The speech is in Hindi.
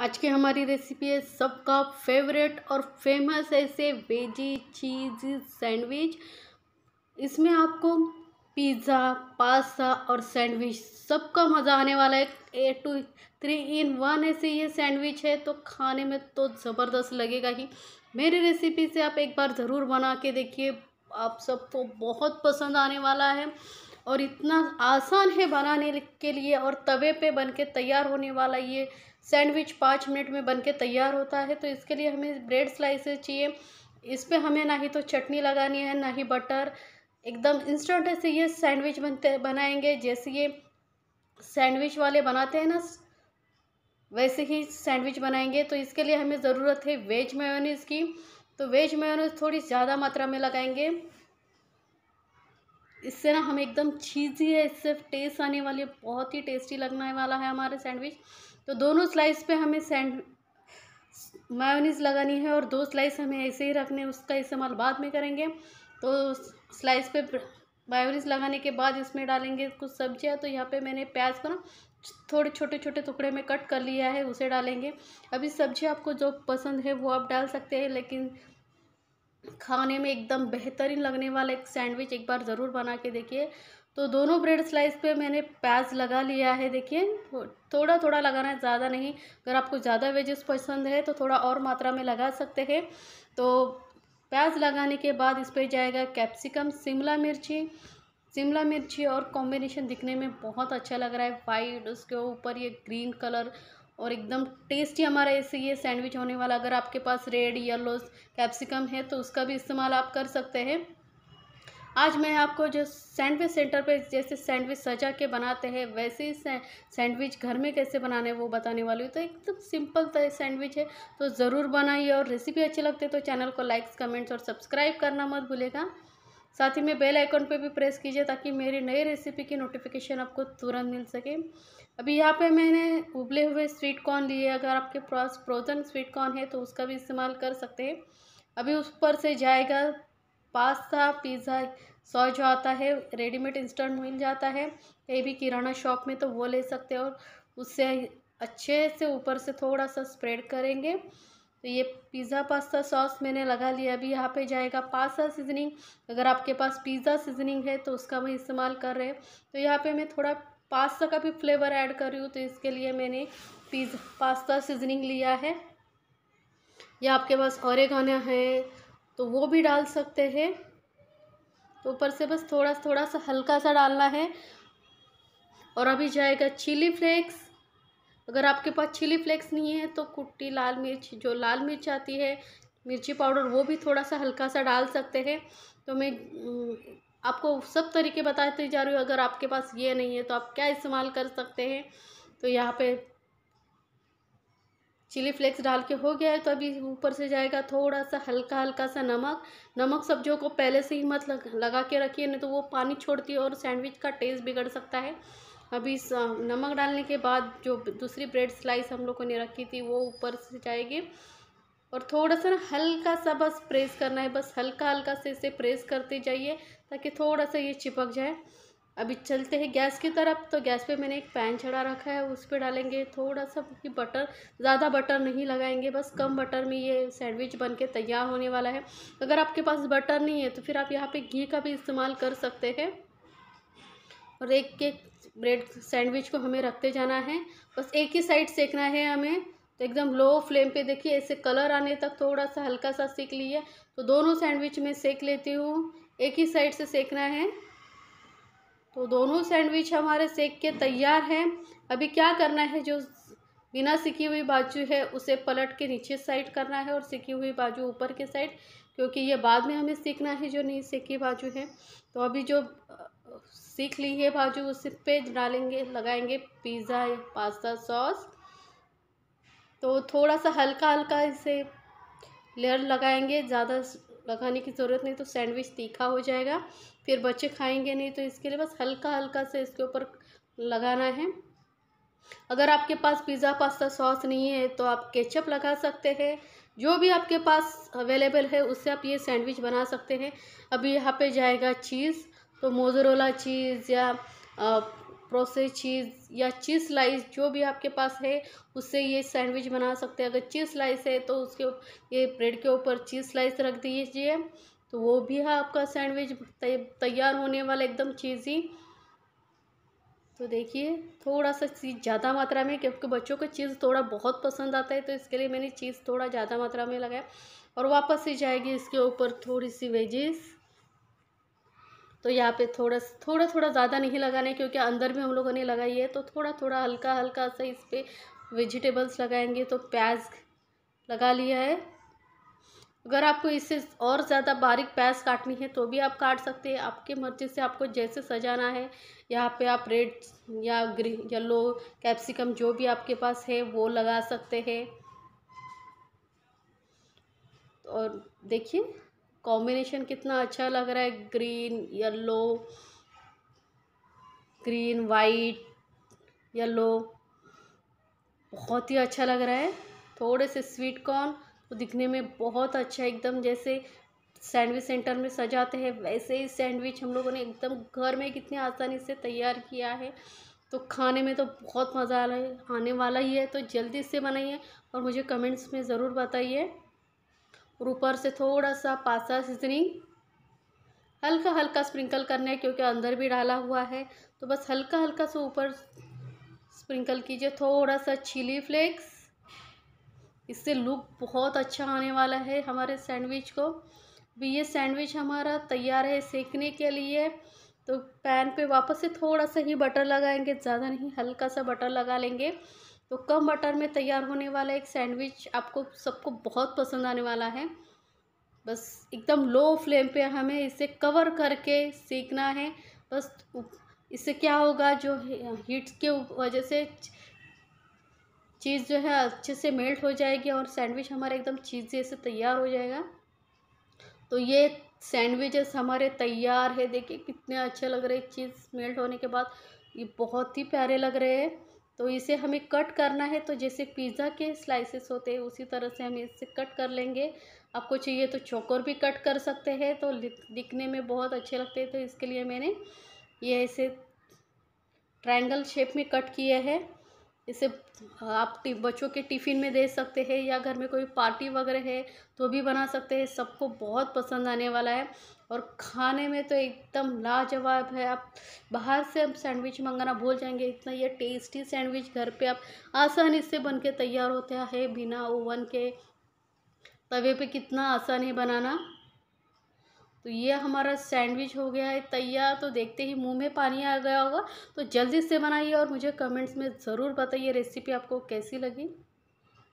आज की हमारी रेसिपी है सबका फेवरेट और फेमस ऐसे वेजी चीज़ सैंडविच इसमें आपको पिज़्ज़ा पास्ता और सैंडविच सबका मज़ा आने वाला है a two three in one ऐसे ये सैंडविच है तो खाने में तो ज़बरदस्त लगेगा ही मेरी रेसिपी से आप एक बार ज़रूर बना के देखिए आप सबको बहुत पसंद आने वाला है और इतना आसान है बनाने के लिए और तवे पे बन के तैयार होने वाला ये सैंडविच पाँच मिनट में बन के तैयार होता है तो इसके लिए हमें ब्रेड स्लाइसेस चाहिए इस पर हमें ना ही तो चटनी लगानी है ना ही बटर एकदम इंस्टेंट ऐसे ये सैंडविच बनते बनाएंगे जैसे ये सैंडविच वाले बनाते हैं ना वैसे ही सैंडविच बनाएंगे तो इसके लिए हमें ज़रूरत है वेज मेयोनीज़ की तो वेज मेयोनीज़ थोड़ी ज़्यादा मात्रा में लगाएंगे इससे ना हम एकदम चीज़ी है इससे टेस्ट आने वाली है बहुत ही टेस्टी लगने वाला है हमारे सैंडविच तो दोनों स्लाइस पे हमें सैंड मायोनीज लगानी है और दो स्लाइस हमें ऐसे ही रखने उसका इस्तेमाल बाद में करेंगे तो स्लाइस पे मायोनीज लगाने के बाद इसमें डालेंगे कुछ सब्जियाँ तो यहाँ पे मैंने प्याज को ना थोड़े छोटे छोटे टुकड़े में कट कर लिया है उसे डालेंगे अभी सब्जी आपको जो पसंद है वो आप डाल सकते हैं लेकिन खाने में एकदम बेहतरीन लगने वाला एक सैंडविच एक बार ज़रूर बना के देखिए तो दोनों ब्रेड स्लाइस पे मैंने प्याज लगा लिया है देखिए थोड़ा थोड़ा लगाना है ज़्यादा नहीं अगर आपको ज़्यादा वेजेस पसंद है तो थोड़ा और मात्रा में लगा सकते हैं तो प्याज लगाने के बाद इस पर जाएगा कैप्सिकम शिमला मिर्ची शिमला मिर्ची और कॉम्बिनेशन दिखने में बहुत अच्छा लग रहा है वाइट उसके ऊपर ये ग्रीन कलर और एकदम टेस्टी हमारा ऐसे ये सैंडविच होने वाला अगर आपके पास रेड येलो कैप्सिकम है तो उसका भी इस्तेमाल आप कर सकते हैं आज मैं आपको जो सैंडविच सेंटर पे जैसे सैंडविच सजा के बनाते हैं वैसे ही सैंडविच घर में कैसे बनाने वो बताने वाली हूँ तो एकदम तो सिंपल सैंडविच है तो ज़रूर बनाइए और रेसिपी अच्छी लगती है तो चैनल को लाइक्स कमेंट्स और सब्सक्राइब करना मत भूलेगा साथ ही में बेल आइकॉन पे भी प्रेस कीजिए ताकि मेरी नई रेसिपी की नोटिफिकेशन आपको तुरंत मिल सके अभी यहाँ पे मैंने उबले हुए स्वीट कॉर्न लिए अगर आपके पास फ्रोज़न स्वीट कॉर्न है तो उसका भी इस्तेमाल कर सकते हैं अभी उस पर से जाएगा पास्ता पिज़्ज़ा सॉस जो आता है रेडीमेड इंस्टेंट मिल जाता है ये भी किराना शॉप में तो वो ले सकते हैं और उससे अच्छे से ऊपर से थोड़ा सा स्प्रेड करेंगे तो ये पिज़्ज़ा पास्ता सॉस मैंने लगा लिया अभी यहाँ पे जाएगा पास्ता सीजनिंग अगर आपके पास पिज़्ज़ा सीजनिंग है तो उसका मैं इस्तेमाल कर रहे हैं तो यहाँ पे मैं थोड़ा पास्ता का भी फ्लेवर ऐड कर रही हूँ तो इसके लिए मैंने पिज़्ज़ा पास्ता सीजनिंग लिया है या आपके पास ओरेगाना है तो वो भी डाल सकते हैं तो ऊपर से बस थोड़ा थोड़ा सा हल्का सा डालना है और अभी जाएगा चिली फ्लेक्स अगर आपके पास चिली फ्लेक्स नहीं है तो कुट्टी लाल मिर्च जो लाल मिर्च आती है मिर्ची पाउडर वो भी थोड़ा सा हल्का सा डाल सकते हैं तो मैं आपको सब तरीके बताते जा रही हूँ अगर आपके पास ये नहीं है तो आप क्या इस्तेमाल कर सकते हैं तो यहाँ पे चिली फ्लेक्स डाल के हो गया है तो अभी ऊपर से जाएगा थोड़ा सा हल्का हल्का सा नमक नमक सब्जियों को पहले से ही मत लगा के रखिए नहीं तो वो पानी छोड़ती है और सैंडविच का टेस्ट बिगड़ सकता है अभी नमक डालने के बाद जो दूसरी ब्रेड स्लाइस हम लोगों ने रखी थी वो ऊपर से जाएगी और थोड़ा सा ना हल्का सा बस प्रेस करना है बस हल्का हल्का से इसे प्रेस करते जाइए ताकि थोड़ा सा ये चिपक जाए अभी चलते हैं गैस की तरफ तो गैस पे मैंने एक पैन चढ़ा रखा है उस पर डालेंगे थोड़ा सा कि बटर ज़्यादा बटर नहीं लगाएंगे बस कम बटर में ये सैंडविच बन के तैयार होने वाला है अगर आपके पास बटर नहीं है तो फिर आप यहाँ पे घी का भी इस्तेमाल कर सकते हैं और एक एक ब्रेड सैंडविच को हमें रखते जाना है बस एक ही साइड सेकना है हमें तो एकदम लो फ्लेम पर देखिए ऐसे कलर आने तक थोड़ा सा हल्का सा सेक लिया तो दोनों सैंडविच में सेक लेती हूँ एक ही साइड से सेकना है तो दोनों सैंडविच हमारे सेक के तैयार हैं अभी क्या करना है जो बिना सिकी हुई बाजू है उसे पलट के नीचे साइड करना है और सिकी हुई बाजू ऊपर के साइड क्योंकि ये बाद में हमें सीखना है जो नहीं सीखी बाजू है तो अभी जो सीख ली है बाजू उस पे डालेंगे लगाएंगे पिज़्ज़ा पास्ता सॉस तो थोड़ा सा हल्का हल्का इसे लेयर लगाएंगे ज़्यादा लगाने की ज़रूरत नहीं तो सैंडविच तीखा हो जाएगा फिर बच्चे खाएंगे नहीं तो इसके लिए बस हल्का हल्का से इसके ऊपर लगाना है अगर आपके पास पिज़्ज़ा पास्ता सॉस नहीं है तो आप केचप लगा सकते हैं जो भी आपके पास अवेलेबल है उससे आप ये सैंडविच बना सकते हैं अभी यहाँ पे जाएगा चीज़ तो मोजरोला चीज़ या प्रोसेस चीज़ या चीज़ स्लाइस जो भी आपके पास है उससे ये सैंडविच बना सकते हैं अगर चीज़ स्लाइस है तो उसके ये ब्रेड के ऊपर चीज़ स्लाइस रख दीजिए तो वो भी है आपका सैंडविच तैयार होने वाला एकदम चीज़ी तो देखिए थोड़ा सा चीज़ ज़्यादा मात्रा में क्योंकि बच्चों को चीज़ थोड़ा बहुत पसंद आता है तो इसके लिए मैंने चीज़ थोड़ा ज़्यादा मात्रा में लगाया और वापस ही जाएगी इसके ऊपर थोड़ी सी वेजेस तो यहाँ पे थोड़ा थोड़ा थोड़ा ज़्यादा नहीं लगाना है क्योंकि अंदर में हम लोगों ने लगाई है तो थोड़ा थोड़ा हल्का हल्का सा इस पर वेजिटेबल्स लगाएंगे तो प्याज लगा लिया है अगर आपको इससे और ज़्यादा बारीक प्याज काटनी है तो भी आप काट सकते हैं आपके मर्ज़ी से आपको जैसे सजाना है यहाँ पे आप रेड या ग्रीन येलो कैप्सिकम जो भी आपके पास है वो लगा सकते हैं और देखिए कॉम्बिनेशन कितना अच्छा लग रहा है green yellow green white yellow बहुत ही अच्छा लग रहा है थोड़े से स्वीट कॉर्न तो दिखने में बहुत अच्छा एकदम जैसे सैंडविच सेंटर में सजाते हैं वैसे ही सैंडविच हम लोगों ने एकदम घर में कितनी आसानी से तैयार किया है तो खाने में तो बहुत मज़ा आ रहा है आने वाला ही है तो जल्दी से बनाइए और मुझे कमेंट्स में ज़रूर बताइए और ऊपर से थोड़ा सा पासा सीजनिंग हल्का हल्का स्प्रिंकल करना है क्योंकि अंदर भी डाला हुआ है तो बस हल्का हल्का सा ऊपर स्प्रिंकल कीजिए थोड़ा सा चिली फ्लेक्स इससे लुक बहुत अच्छा आने वाला है हमारे सैंडविच को भी ये सैंडविच हमारा तैयार है सेकने के लिए तो पैन पे वापस से थोड़ा सा ही बटर लगाएंगे ज़्यादा नहीं हल्का सा बटर लगा लेंगे तो कम बटर में तैयार होने वाला एक सैंडविच आपको सबको बहुत पसंद आने वाला है बस एकदम लो फ्लेम पे हमें इसे कवर करके सीखना है बस इससे क्या होगा जो हीट के वजह से चीज़ जो है अच्छे से मेल्ट हो जाएगी और सैंडविच हमारे एकदम चीज़ से तैयार हो जाएगा तो ये सैंडविचेस हमारे तैयार है देखिए कितने अच्छे लग रहे चीज़ मेल्ट होने के बाद ये बहुत ही प्यारे लग रहे हैं तो इसे हमें कट करना है तो जैसे पिज़्ज़ा के स्लाइसेस होते हैं उसी तरह से हम इसे कट कर लेंगे आपको चाहिए तो चोकर भी कट कर सकते हैं तो दिखने में बहुत अच्छे लगते हैं तो इसके लिए मैंने ये ऐसे ट्रायंगल शेप में कट किया है इसे आप बच्चों के टिफ़िन में दे सकते हैं या घर में कोई पार्टी वगैरह है तो भी बना सकते हैं सबको बहुत पसंद आने वाला है और खाने में तो एकदम लाजवाब है आप बाहर से आप सैंडविच मंगाना भूल जाएंगे इतना ये टेस्टी सैंडविच घर पे आप आसानी से बन के तैयार होता है बिना ओवन के तवे पे कितना आसान है बनाना तो ये हमारा सैंडविच हो गया है तैयार तो देखते ही मुंह में पानी आ गया होगा तो जल्दी से बनाइए और मुझे कमेंट्स में ज़रूर बताइए रेसिपी आपको कैसी लगी